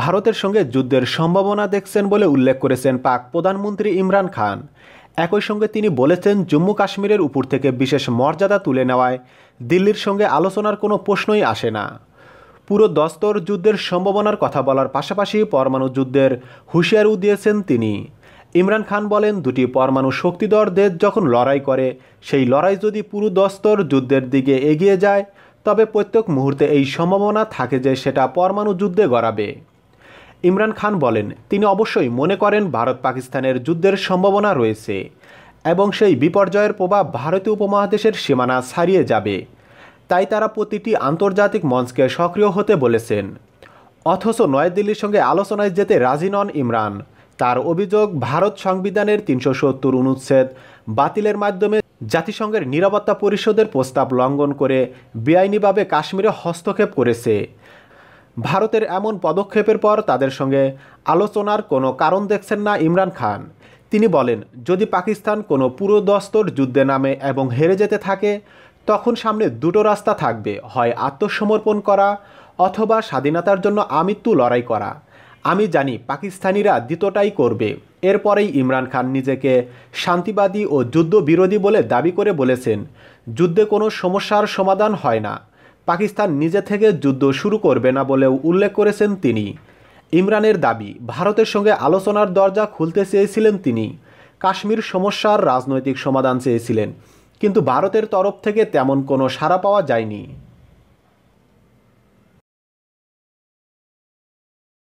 ভারতের সঙ্গে যুদ্ধের সম্ভাবনা দেখছেন বলে উল্লেখ করেছেন পাক প্রধানমন্ত্রী ইমরান খান একই সঙ্গে তিনি বলেছেন জম্মু কাশ্মীরের উপর থেকে বিশেষ মর্যাদা তুলে নেওয়ায় দিল্লির সঙ্গে আলোচনার কোনো প্রশ্নই আসে না পুরো দস্তর যুদ্ধের সম্ভাবনার কথা বলার পাশাপাশি পরমাণু যুদ্ধের হুঁশিয়ারিও দিয়েছেন তিনি ইমরান খান বলেন দুটি পরমাণু শক্তিধর দেশ যখন লড়াই করে সেই লড়াই যদি পুরো দস্তর যুদ্ধের দিকে এগিয়ে যায় তবে প্রত্যেক মুহূর্তে এই সম্ভাবনা থাকে যে সেটা পরমাণু যুদ্ধে গড়াবে ইমরান খান বলেন তিনি অবশ্যই মনে করেন ভারত পাকিস্তানের যুদ্ধের সম্ভাবনা রয়েছে এবং সেই বিপর্যয়ের প্রভাব ভারতীয় উপমহাদেশের সীমানা ছাড়িয়ে যাবে তাই তারা প্রতিটি আন্তর্জাতিক মঞ্চকে সক্রিয় হতে বলেছেন অথচ নয়াদিল্লির সঙ্গে আলোচনায় যেতে রাজি নন ইমরান তার অভিযোগ ভারত সংবিধানের তিনশো সত্তর অনুচ্ছেদ বাতিলের মাধ্যমে জাতিসংঘের নিরাপত্তা পরিষদের প্রস্তাব লঙ্ঘন করে বেআইনিভাবে কাশ্মীরে হস্তক্ষেপ করেছে ভারতের এমন পদক্ষেপের পর তাদের সঙ্গে আলোচনার কোনো কারণ দেখছেন না ইমরান খান তিনি বলেন যদি পাকিস্তান কোনো পুরোদস্তর যুদ্ধে নামে এবং হেরে যেতে থাকে তখন সামনে দুটো রাস্তা থাকবে হয় আত্মসমর্পণ করা অথবা স্বাধীনতার জন্য আমৃত্যু লড়াই করা আমি জানি পাকিস্তানিরা দ্বিতটাই করবে এরপরেই ইমরান খান নিজেকে শান্তিবাদী ও যুদ্ধবিরোধী বলে দাবি করে বলেছেন যুদ্ধে কোনো সমস্যার সমাধান হয় না পাকিস্তান নিজে থেকে যুদ্ধ শুরু করবে না বলেও উল্লেখ করেছেন তিনি ইমরানের দাবি ভারতের সঙ্গে আলোচনার দরজা খুলতে চেয়েছিলেন তিনি কাশ্মীর সমস্যার রাজনৈতিক সমাধান চেয়েছিলেন কিন্তু ভারতের তরফ থেকে তেমন কোনো সাড়া পাওয়া যায়নি